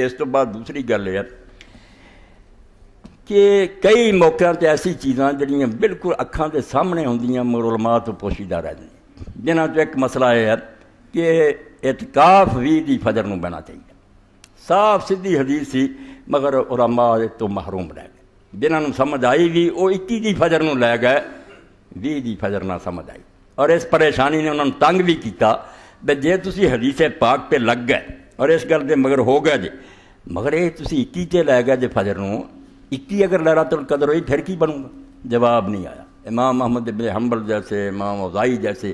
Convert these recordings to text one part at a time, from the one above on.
ਇਸ ਤੋਂ ਬਾਅਦ ਦੂਸਰੀ ਗੱਲ ਇਹ ਹੈ ਕਿ ਕਈ ਮੌਕਿਆਂ ਤੇ ਐਸੀ ਚੀਜ਼ਾਂ ਜਿਹੜੀਆਂ ਬਿਲਕੁਲ ਅੱਖਾਂ ਦੇ ਸਾਹਮਣੇ ਹੁੰਦੀਆਂ ਮੁਰਲਮਾ ਤੋਂ ਪੋਸ਼ੀਦਾ ਰਹਿੰਦੀਆਂ ਜਿਨ੍ਹਾਂ ਚੋਂ ਇੱਕ ਮਸਲਾ ਇਹ ਹੈ ਕਿ ਇਤਕਾਫ ਵੀ ਦੀ ਫਜਰ ਨੂੰ ਬਣਾ ਚਾਹੀਦਾ ਸਾਫ਼ ਸਿੱਧੀ ਹਦੀਸ ਸੀ ਮਗਰ ਦੇ ਤੋਂ ਮਹਿਰੂਮ ਰਹਿ ਗਏ ਜਿਨ੍ਹਾਂ ਨੂੰ ਸਮਝ ਆਈ ਵੀ ਉਹ 21 ਦੀ ਫਜਰ ਨੂੰ ਲੈ ਗਏ 20 ਦੀ ਫਜਰ ਨਾ ਸਮਝ ਆਈ ਔਰ ਇਸ ਪਰੇਸ਼ਾਨੀ ਨੇ ਉਹਨਾਂ ਨੂੰ ਤੰਗ ਵੀ ਕੀਤਾ ਤੇ ਜੇ ਤੁਸੀਂ ਹਦੀਸੇ ਪਾਕ ਤੇ ਲੱਗ ਗਏ और इस गल के मगर हो गया जे मगर ये इक्की लै गया ਲੈ फजर ਜੇ ਫਜਰ ਨੂੰ 21 ਅਗਰ ਲਹਿਰਾਤੁਲ ਕਦਰ ਹੋਈ ਫਿਰ ਕੀ जवाब नहीं आया इमाम अहमद बिन हम्बल जैसे इमाम अजाई जैसे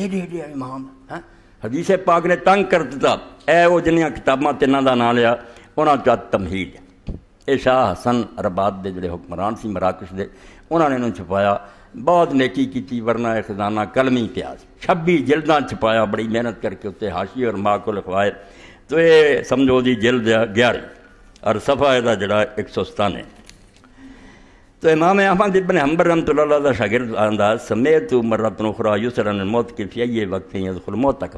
एडे एडे इमाम है हदीस पाक ने तंग कर दिता ऐ वो जिन्हिया किताबा तिना का ना लिया उन्होंने तमहीद ये शाह हसन रबाद के जोड़े हुक्मरान से मराकश के उन्होंने इन्हों छुपाया बहुत नेकी की वरना खजाना कलमी प्याज छब्बी जिल्दा छुपाया बड़ी मेहनत करके उत्ते हाशी और माँ को लिखवाए તો એ સમજો ग्यारह और सफाए અર जरा एक सौ सतानवे तो इमाम अहमद इबन रहमत रमत शागिर अंदाज समेत उमर रतनुखरा युसरन मौत की फिया ये वक्त ही मौत तक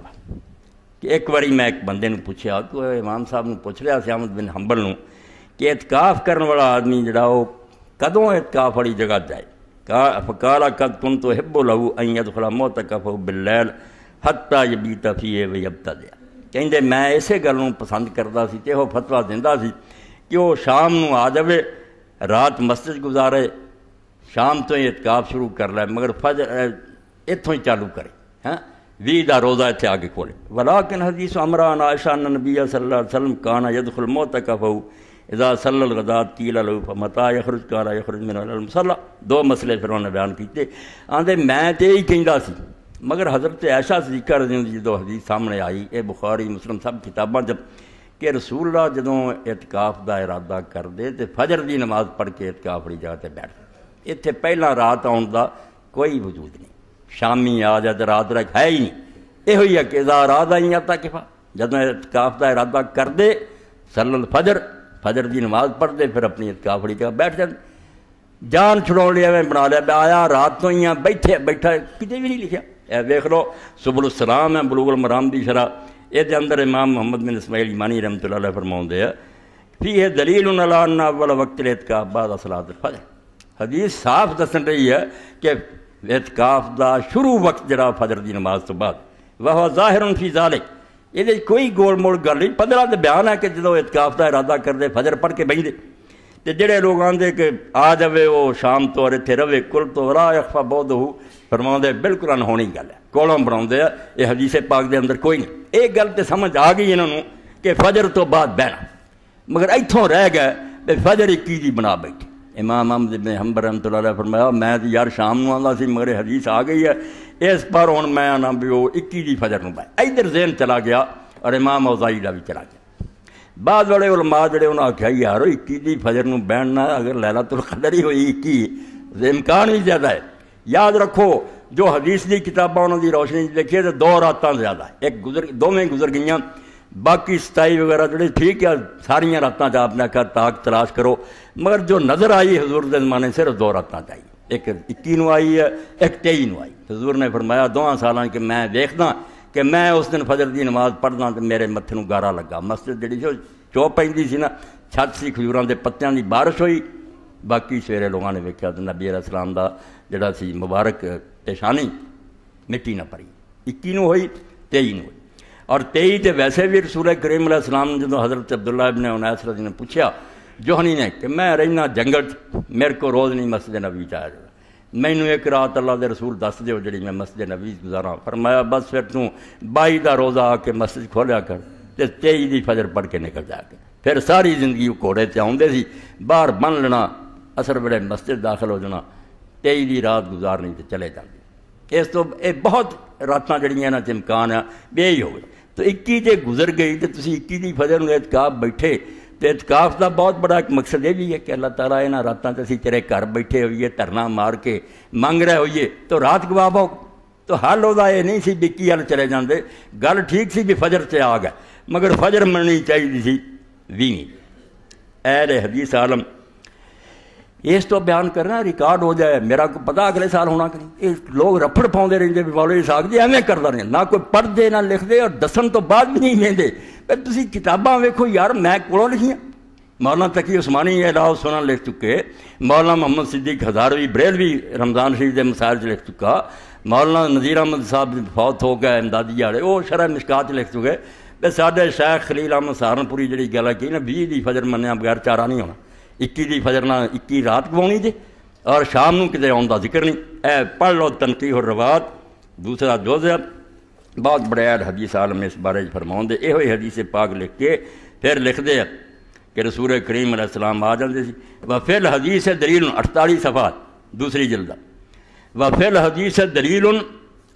कि एक बार मैं एक बंद ने पूछा तो इमाम साहब न पूछ लिया अहमद बिन हंबल न कि एतकाफ करने वाला आदमी जरा वो कदों एतकाफ वाली जगह जाए का फकाला कद तुम तो हिब्बो लहू अं अदखुला मौत तक बिलैल हत्ता तफी ए वे यबता दिया ਕਹਿੰਦੇ ਮੈਂ ਇਸੇ ਗੱਲ ਨੂੰ ਪਸੰਦ ਕਰਦਾ ਸੀ ਤੇ ਉਹ ਫਤਵਾ ਦਿੰਦਾ ਸੀ ਕਿ ਉਹ ਸ਼ਾਮ ਨੂੰ ਆ ਜਾਵੇ ਰਾਤ ਮਸਜਿਦ ਗੁਜ਼ਾਰੇ ਸ਼ਾਮ ਤੋਂ ਹੀ ਇਤਕਾਫ ਸ਼ੁਰੂ ਕਰ ਲੈ ਮਗਰ ਫਜਰ ਇੱਥੋਂ ਹੀ ਚਾਲੂ ਕਰੇ ਹਾਂ 20 ਦਾ ਰੋਜ਼ਾ ਇੱਥੇ ਆ ਕੇ ਖੋਲੇ ਵਲਾਕਿਨ ਹਦੀਸ ਅਮਰਾਨ ਆਇਸ਼ਾ ਨਬੀ ਸੱਲੱਲਾਹੁ ਅਲੈਹਿ ਵਸੱਲਮ ਕਾਨਾ ਯਦਖੁਲ ਮੌਤ ਕਫਹੂ ਇਜ਼ਾ ਸੱਲਲ ਗਜ਼ਾਤ ਕੀਲਾ ਲਹੂ ਫਮਤਾ ਯਖਰਜ ਕਾਲਾ ਯਖਰਜ ਮਿਨ ਅਲ ਮਸੱਲਾ ਦੋ ਮਸਲੇ ਫਿਰ ਉਹਨੇ ਬਿਆਨ ਕੀਤੇ ਆਂਦੇ ਮੈਂ ਤੇ ਹੀ ਕਹਿੰਦਾ ਸੀ मगर हज़रत ऐशा सदीका रजी जो हदीस सामने आई ये बुखारी मुस्लिम सब किताबा जब कि रसूल जदों एतकाफ का इरादा कर दे तो फजर की नमाज पढ़ के एतकाफ वाली जगह पर बैठ इतने पहला रात आने का कोई वजूद नहीं शामी आ जाए तो रात रख है ही नहीं यो ही है कि रात आई आता किफा जदों एतकाफ का इरादा कर दे सरल फजर फजर की नमाज पढ़ते फिर अपनी इतकाफ वाली जगह बैठ जाते जान छुड़ा लिया मैं बना लिया आया रात तो ही बैठे बैठा कि भी नहीं लिखा यह वेख लो सुबुल सलाम है बलूगुल मराम की शरा ये अंदर इमाम मोहम्मद बिन इसमाइल मानी रहमत फरमाते हैं फी यह दलील ना वाला वक्त सलाह असला फज हदीस साफ दसन रही है कि एतकाफ का शुरू वक्त जरा फजर की नमाज तो बाद वह जाहिर उन फी ये कोई गोल मोल गल नहीं पंद्रह तो बयान है कि जो एतकाफ का इरादा कर दे फजर पढ़ के बहेंदे तो जोड़े लोग आते कि आ जाए वो शाम तो और इतने रवे कुल तो राह अखफा बहुत हो फरमाते बिल्कुल अनहोनी गल है कौलों बनाए यह हदीसे पाक के अंदर कोई नहीं एक गल तो समझ आ गई इन्हों के फजर तो बाद बहना मगर इतों रह गए बे फजर एक ही जी बना बैठे इमाम अहमद हम्बर अहमद लाला फरमाया मैं तो यार शाम को आता सी मगर हदीस आ गई है इस पर हूँ मैं आना भी वो इक्की जी फजर में बह इधर जेन चला गया और इमाम औजाई का भी चला गया बाद वाले उलमा जड़े उन्होंने आख्या यार इक्की जी फजर में बहनना अगर लैला तुल कदर ही हुई इक्की इमकान भी ज्यादा है याद रखो जो हदीस की किताबा उन्होंने रोशनी देखिए तो दो रात ज्यादा एक गुजर दोवें गुजर गई बाकी सताई वगैरह जो ठीक है सारिया रात अपने घर ताक तलाश करो मगर जो नज़र आई हजूर के जमाने सिर्फ दो रात आई एक इक्की आई है एक तेई न आई हजूर ने फरमाया दो साल कि मैं देखना कि मैं उस दिन फजर की नमाज पढ़ना तो मेरे मत्थे गारा लगा मस्जिद जी चौ पी सी ना छत सी खजूर के पत्तिया की बारिश हुई बाकी सवेरे लोगों ने वेख्या नबी असलाम का जरा सी मुबारक पेशानी मिट्टी ਨਾ ਪਰੀ इक्की हुई तेई 23 और तेई तो वैसे भी रसूल करीम सलाम जो हज़रत अब्दुल्ला इबन उनैस रजी ने पूछा जोहनी ने कि मैं रहना जंगल मेरे को रोज़ नहीं मस्जिद नबी च आया मैनू एक रात अल्लाह के रसूल दस दौ जी मैं मस्जिद नबी गुजारा फरमाया बस फिर तू बई का रोज़ा आके मस्जिद खोलिया कर तो तेई की फजर पढ़ के निकल जाके फिर सारी जिंदगी घोड़े से आते सी बहर बन लेना असर वे मस्जिद दाखिल हो जाना ਡੇਲੀ ਰਾਤ ਗੁਜ਼ਾਰਨੀ ਤੇ ਚਲੇ ਜਾਂਦੇ ਇਸ ਤੋਂ ਇਹ ਬਹੁਤ ਰਾਤਾਂ ਜਿਹੜੀਆਂ ਇਹਨਾਂ 'ਚ ਇਮਕਾਨ ਆ ਬੇਹੀ ਹੋਵੇ ਤਾਂ 21 ਜੇ ਗੁਜ਼ਰ ਗਈ ਤੇ ਤੁਸੀਂ 21 ਦੀ ਫਜਰ ਨੂੰ ਇਤਕਾਫ ਬੈਠੇ ਤੇ ਇਤਕਾਫ ਦਾ ਬਹੁਤ ਬੜਾ ਇੱਕ ਮਕਸਦ ਇਹ ਵੀ ਹੈ ਕਿ ਅੱਲਾਹ ਤਾਲਾ ਇਹਨਾਂ ਰਾਤਾਂ 'ਚ ਅਸੀਂ ਤੇਰੇ ਘਰ ਬੈਠੇ ਹੋਈਏ ਧਰਨਾ ਮਾਰ ਕੇ ਮੰਗ ਰਹੇ ਹੋਈਏ ਤਾਂ ਰਾਤ ਗਵਾਵੋ ਤਾਂ ਹੱਲ ਉਹਦਾ ਇਹ ਨਹੀਂ ਸੀ ਵਿੱਕੀ ਵੱਲ ਚਲੇ ਜਾਂਦੇ ਗੱਲ ਠੀਕ ਸੀ ਵੀ ਫਜਰ ਤੇ ਆ ਗਏ ਮਗਰ ਫਜਰ ਮੰਨਣੀ ਚਾਹੀਦੀ ਸੀ ਵੀ ਨਹੀਂ ਐ ਰੇ ਹਦੀਸ ਆਲਮ ਇਸ ਤੋਂ ਬਿਆਨ ਕਰਨਾ ਰਿਕਾਰਡ ਹੋ ਜਾਏ ਮੇਰਾ ਕੋ ਪਤਾ ਅਗਲੇ ਸਾਲ ਹੋਣਾ ਕਿ ਇਹ ਲੋਕ ਰਫੜ ਪਾਉਂਦੇ ਰਹਿੰਦੇ ਵੀ ਮੌਲਵੀ ਸਾਹਿਬ ਜੀ ਐਵੇਂ ਕਰਦਾ ਨੇ ਨਾ ਕੋਈ ਪੜਦੇ ਨਾ ਲਿਖਦੇ ਔਰ ਦੱਸਣ ਤੋਂ ਬਾਅਦ ਵੀ ਨਹੀਂ ਲੈਂਦੇ ਪਰ ਤੁਸੀਂ ਕਿਤਾਬਾਂ ਵੇਖੋ ਯਾਰ ਮੈਂ ਕੋਲੋਂ ਲਿਖੀਆਂ ਮੌਲਾਨਾ ਤਕੀ ਉਸਮਾਨੀ ਇਹ ਲਾਹ ਸੁਣਾ ਲਿਖ ਚੁੱਕੇ ਮੌਲਾਨਾ ਮੁਹੰਮਦ ਸਿੱਦੀਕ ਹਜ਼ਾਰਵੀ ਬਰੇਲਵੀ ਰਮਜ਼ਾਨ ਸ਼ਰੀਫ ਦੇ ਮਸਾਲ ਚ ਲਿਖ ਚੁੱਕਾ ਮੌਲਾਨਾ ਨਜ਼ੀਰ ਅਹਿਮਦ ਸਾਹਿਬ ਫੌਤ ਹੋ ਗਿਆ ਅੰਦਾਜ਼ੀ ਵਾਲੇ ਉਹ ਸ਼ਰਹ ਮਿਸ਼ਕਾਤ ਲਿਖ ਚੁੱਕੇ ਤੇ ਸਾਡੇ ਸ਼ੇਖ ਖਲੀਲ ਅਹਿਮਦ ਸਾਰਨਪੁਰੀ ਜਿਹੜੀ ਗੱਲ ਕਹੀ ਨਾ 20 ਦੀ ਫਜਰ ਮੰਨਿਆ ਬਗੈਰ ਚਾਰਾ ਨਹੀਂ ਹੋਣਾ इक्की की फजर ना इक्की रात गवानी जी और शाम को कितने आने का जिक्र नहीं ऐ पढ़ लो तनकी हो रवात दूसरा जुज बहुत बड़ैद हदीस आलम इस बारे फरमाते दे। यो से पाक लिख के फिर लिखते हैं कि रसूर करीम सलाम आ जाते व फिल हदीस दलील अठताली सफा दूसरी जिल का व फिल हदीस दलील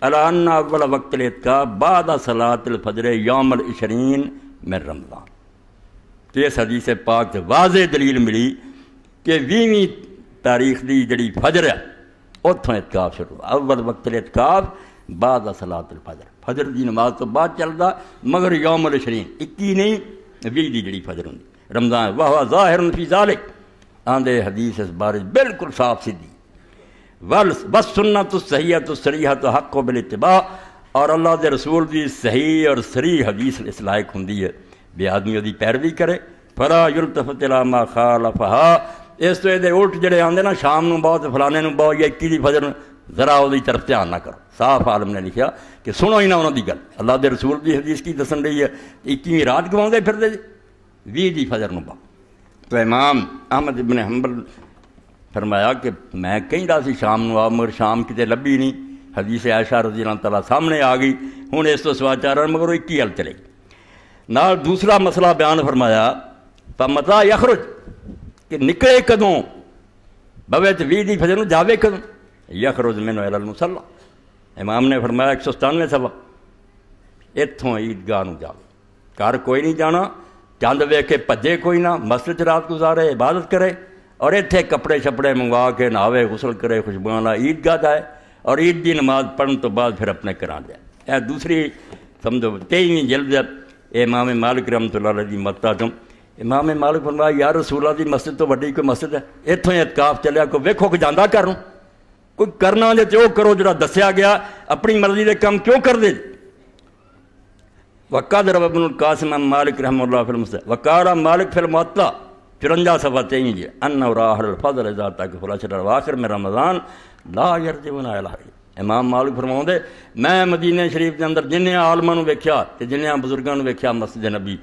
अलाना अवल वक्त लेत का बाद सलातुल फजरे यौमल इशरीन में रमजान तो इस हदीस पाक वाजे दलील मिली कि वीहवीं तारीख की जी फजर है उतों इतकाफ शुरू अव्वल वक्त इतकाफ बाद असलात फजर फजर की नमाज तो बाद चलता मगर यौमल शरीन इक्की नहीं भी की जी फजर होंगी रमजान वाह वाह जाहिर फी जालिक आंदे हदीस इस बारे बिल्कुल साफ सीधी वल बस सुनना तो सही है तो सरीहा तो हक को बिल इतबा और अल्लाह के रसूल की सही और सरी हदीस इस लायक होंगी है भी आदमी ਉਹਦੀ ਪੈਰਵੀ ਕਰੇ ਫਰਾ ਯੁਲਤਫ ਤਿਲਾਮਾ ਖਾਲਫਹਾ ਇਸ ਤੋਂ ਇਹਦੇ ਉਲਟ ਜਿਹੜੇ ਆਉਂਦੇ ਨਾ ਸ਼ਾਮ ਨੂੰ ਬਹੁਤ ਫਲਾਣੇ ਨੂੰ ਬਹੁਤ ਜਾਂ 21 ਦੀ ਫਜਰ ਨੂੰ ਜ਼ਰਾ ਉਹਦੀ ਤਰਫ ਧਿਆਨ ਨਾ ਕਰੋ ਸਾਫ਼ ਆਲਮ ਨੇ ਲਿਖਿਆ ਕਿ ਸੁਣੋ ਹੀ ਨਾ ਉਹਨਾਂ ਦੀ ਗੱਲ ਅੱਲਾਹ ਦੇ ਰਸੂਲ ਦੀ ਹਦੀਸ ਕੀ ਦੱਸਣ ਰਹੀ ਹੈ 21ਵੀਂ ਰਾਤ ਗਵਾਉਂਦੇ ਫਿਰਦੇ ਜੀ 20 ਦੀ ਫਜਰ ਨੂੰ ਬਾ तो इमाम अहमद इबन हम्बल फरमाया कि मैं कहता सी शाम को आ मगर शाम कितने लभी नहीं हदीस आयशा रजी अल्लाह तला सामने आ गई हूँ इस तो सवा चार मगर इक्की हल चले नाल दूसरा मसला बयान फरमाया तो मता यखरुज कि निकले कदों बवे च वी दी फजर जावे कदों यखरुज मैनो एल मुसल इमाम ने फरमाया एक सौ सतानवे सवा इतों ईदगाह जाओ घर कोई नहीं जाना चंद वे के भजे कोई ना मस्जिद रात गुजारे इबादत करे और इतने कपड़े छपड़े मंगवा के नहावे गुसल करे खुशबुआ ला ईदगाह जाए और ईद की नमाज पढ़ने तो बाद फिर अपने घर जाए यह दूसरी समझो तेईवीं जल्द इमाम मालिक रहमतुल्लाह जी मत मताजम इमाम मालिक फरमाया यार रसूला दी मस्जिद तो वही कोई मस्जिद है इत्थों एतकाफ चलिया कोई वेखो कि जाता घर कोई करना जो तो करो जो दसया गया अपनी मर्जी के काम क्यों कर दे वक्का वकाद रबन कासिम मालिक रहमल्ला फिल्म से वकारा मालिक फिल्म मतला चुरंजा सफा चाहिए अन्ना राहल फजल तक फुला शर आखिर मेरा रमज़ान ला यार जीवन आया इमाम मालिक फरमाते मैं मदीने शरीफ के अंदर जिन्हें आलमा वेख्या तो जिन्हें बजुर्गों वेख्या मस्जिद नबी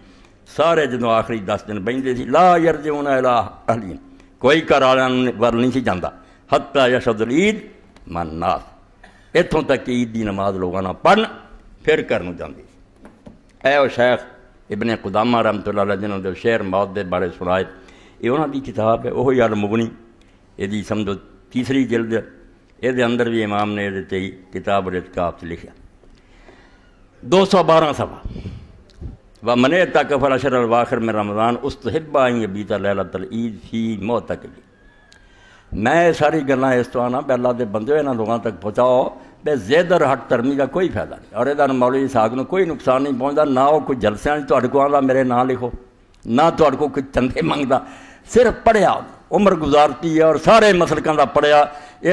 सारे जो आखिरी दस दिन बहते थे ला यरज ला अलीन कोई घर वालों वल नहीं जाता हत्या यशद ईद मन नाथ इतों तक ईद की नमाज लोगों ने पढ़ फिर घर में जाती ए शैख इबन कुदामा रहमतुल्ला जिन्होंने शेर मौत के बारे सुनाए ये उन्होंने किताब है वही अल मुगनी यदि समझो तीसरी जिल्द ये अंदर भी इमाम ने ਇਹਦੇ ਤੇ ਕਿਤਾਬ लिखा दो सौ बारह सफा व मन तकफर अशर वाखिर में रमज़ान उस आई बीता तल ईद ही तक जी मैं सारी गल् इस तरह ना भी के बंदे इन्होंने लोगों तक पहुँचाओ बे जेदर हट धर्मी का कोई फायदा नहीं और यदा मौलवी साहब को कोई नुकसान नहीं पहुँचता ना वो कोई जलसों को आता मेरे नाँ लिखो ना तो कोई चंदे मंगता सिर्फ पढ़िया उम्र गुजारती है और सारे मसलकों का पढ़िया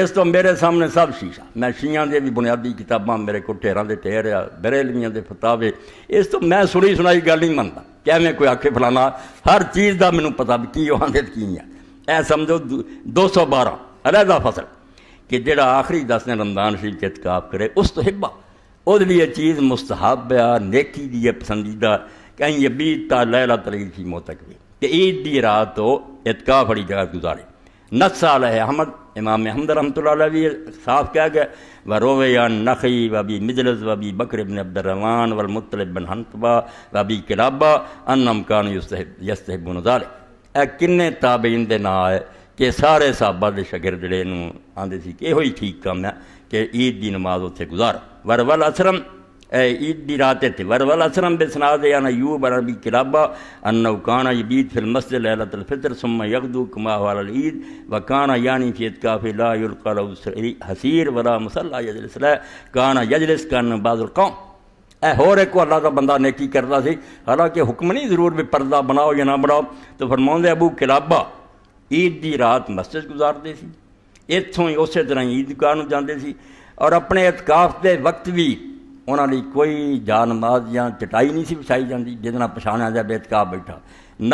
इस तो मेरे सामने सब शीशा मैं शिया के भी बुनियादी किताबा मेरे को ढेर के ठेर आ बरेलियाँ के फतावे इस तो मैं सुनी सुनाई गल नहीं मनता कैमें कोई आखे फलाना हर चीज़ का मैं पता भी की आदत की है ए समझो दो सौ बारह अलहदा फसल कि जोड़ा आखिरी दस दिन रमदान श्री चितकाप करे उस तो हिब्बा वो भी यह चीज़ मुस्तहब आ नेकी की है पसंदीदा कहीं ये बीता लैला तरी थी मोहतक भी कि ईद की रात तो इतका बड़ी जगह गुजारे नस साल है अहमद इमाम हमद रहमत भी साफ क्या गया व रोवयान नखी वबी मिजलस वबी बकर इबन अब्दुलरमान वल मुतलब बिन हनतबा वबी किलाबा अनम कान यसहबू नजारे ए किन्ने ताबेन दे ना है कि सारे साहबा के शगिर जड़े आते सी कि यही ठीक काम है कि ईद की नमाज उत्थे गुजारो वर वल असरम ईद की रात थे वर वल असलम बिसनाज अन यूब अरबी किलाबा अन नवकाना यबीद फिर मस्जिद फितर सुम यकदू कमा ईद व काना यानी चेत काफ़ी लाकल हसीर वला मसल यजलिस काना यजलिस कान बाजुल कौम ए हो एक को अल्लाह का बंदा नेकी करता सी हालांकि हुक्म नहीं ज़रूर भी पर्दा बनाओ या ना बनाओ तो फरमाते अबू किलाबा ईद की रात मस्जिद गुजारते इतों ही उस तरह ईदगाह जाते और अपने इतकाफ के वक्त भी ਉਹਨਾਂ ਲਈ ਕੋਈ ਜਾਨਮਾਜ਼ ਜਾਂ ਚਟਾਈ ਨਹੀਂ ਸੀ ਵਿਛਾਈ ਜਾਂਦੀ ਜਿਹਦੇ ਨਾਲ ਪਛਾਣਿਆ ਜਾਵੇ ਇਤਕਾ ਬੈਠਾ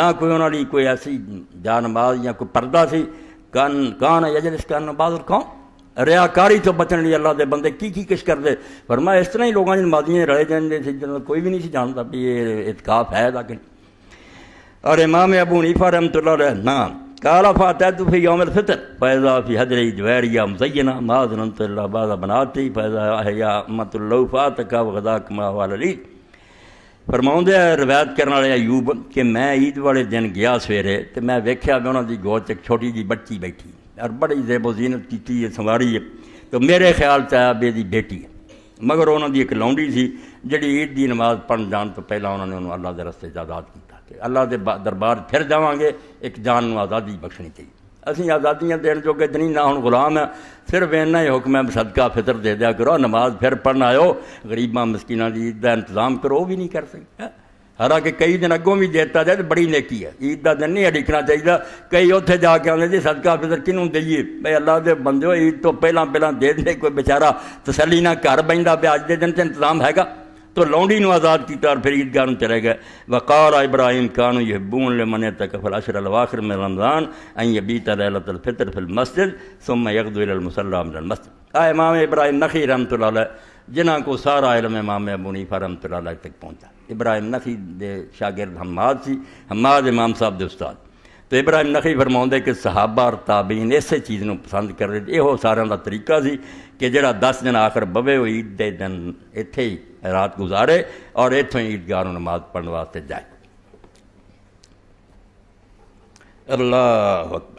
ਨਾ ਕੋਈ ਉਹਨਾਂ ਲਈ ਕੋਈ ਐਸੀ ਜਾਨਮਾਜ਼ ਜਾਂ ਕੋਈ ਪਰਦਾ ਸੀ ਕਨ ਕਾਨ ਯਜਲਿਸ ਕਰਨ ਬਾਜ਼ਰ ਕੌਮ ਰਿਆਕਾਰੀ ਤੋਂ ਬਚਣ ਲਈ ਅੱਲਾ ਦੇ ਬੰਦੇ ਕੀ ਕੀ ਕਿਸ਼ ਕਰਦੇ ਫਰਮਾਇਆ ਇਸ ਤਰ੍ਹਾਂ ਹੀ ਲੋਕਾਂ ਦੀ ਨਮਾਜ਼ੀਆਂ ਰਲੇ ਜਾਂਦੇ ਸੀ ਜਦੋਂ ਕੋਈ ਵੀ ਨਹੀਂ ਸੀ ਜਾਣਦਾ ਵੀ ਇਹ ਇਤਕਾਫ ਹੈ ਦਾ ਕਿ ਔਰ ਇਮਾਮ ਅਬੂ ਨੀਫਾ ਰਹਿਮਤੁਲਲਾਹ ਰਹਿ ਨਾ काला फातह फिर योमल फितर फैज़ा फी हजर जवैरिया मुसैना माजन बाजा बनाती फैज़ा या मतुल्लफ़ा तका वदा कमा वाली ਫਰਮਾਉਂਦੇ ਆ ਰਵਾਇਤ ਕਰਨ ਵਾਲੇ ਅਯੂਬ ਕਿ ਮੈਂ ਈਦ ਵਾਲੇ ਦਿਨ ਗਿਆ ਸਵੇਰੇ ਤੇ ਮੈਂ ਵੇਖਿਆ ਵੀ ਉਹਨਾਂ ਦੀ ਗੋਦ 'ਚ ਇੱਕ ਛੋਟੀ ਜੀ ਬੱਚੀ ਬੈਠੀ ਔਰ ਬੜੀ ਜ਼ੇਬੋ ਜ਼ੀਨਤ ਕੀਤੀ ਹੈ ਸੰਵਾਰੀ ਹੈ ਤੇ ਮੇਰੇ ਖਿਆਲ 'ਚ ਆਇਆ ਵੀ ਇਹਦੀ ਬੇਟੀ ਹੈ ਮਗਰ ਉਹਨਾਂ ਦੀ ਇੱਕ ਲੌਂਡੀ ਸੀ जी ईद की नमाज पढ़ जाने तो पहला उन्होंने उन्होंने अल्लाह के रस्ते आजाद किया कि अल्लाह के ब दरबार फिर जावे एक जान को आज़ादी बख्शनी चाहिए असं आज़ादियाँ देने जोगे दिन ना हूँ गुलाम है फिर वेना ही हुक्म है सदका फितर दे दिया करो नमाज फिर पढ़ आयो गरीबा मस्कीन की ईद का इंतजाम करो वह भी नहीं कर सकते हालांकि कई दिन अगों भी देता जाए तो बड़ी नेकी है ईद का दिन नहीं अड़ीकना चाहिए कई उ जाके आते जी सदका फितर किनू देिए भाई अल्लाह के बंदे ईद तो पहला पहला दे दे कोई बेचारा तसली ना घर बहुत पे अज के दिन से इंतजाम हैगा तो लौंडी ने आज़ाद किया और फिर ईदगाह में चले गए वकार इब्राहिम कानू यह बून ले मने तक फलाशर अलवाखिर में रमज़ान अं ये बीता लतफ़ितर फिल मस्जिद सुम यकदमसलम मस्जिद आए इमाम इब्राहिम नखी रहमत जिन्हों को सारा इलम इमाम अबू नीफा रहमत तक पहुँचा इब्राहिम नखी दे शागिर्द हमाद सी हमाद इमाम साहब के उस्ताद तो इब्राहिम नखी फरमाते कि सहाबा और ताबीन इस चीज़ को पसंद कर रहे यो सारे का तरीका सी कि जरा दस दिन आखिर बवे हुई ईद दे दिन इतें ही रात गुज़ारे और ही ईदगाह नमाज़ पढ़ने वास्ते जाए अल्लाह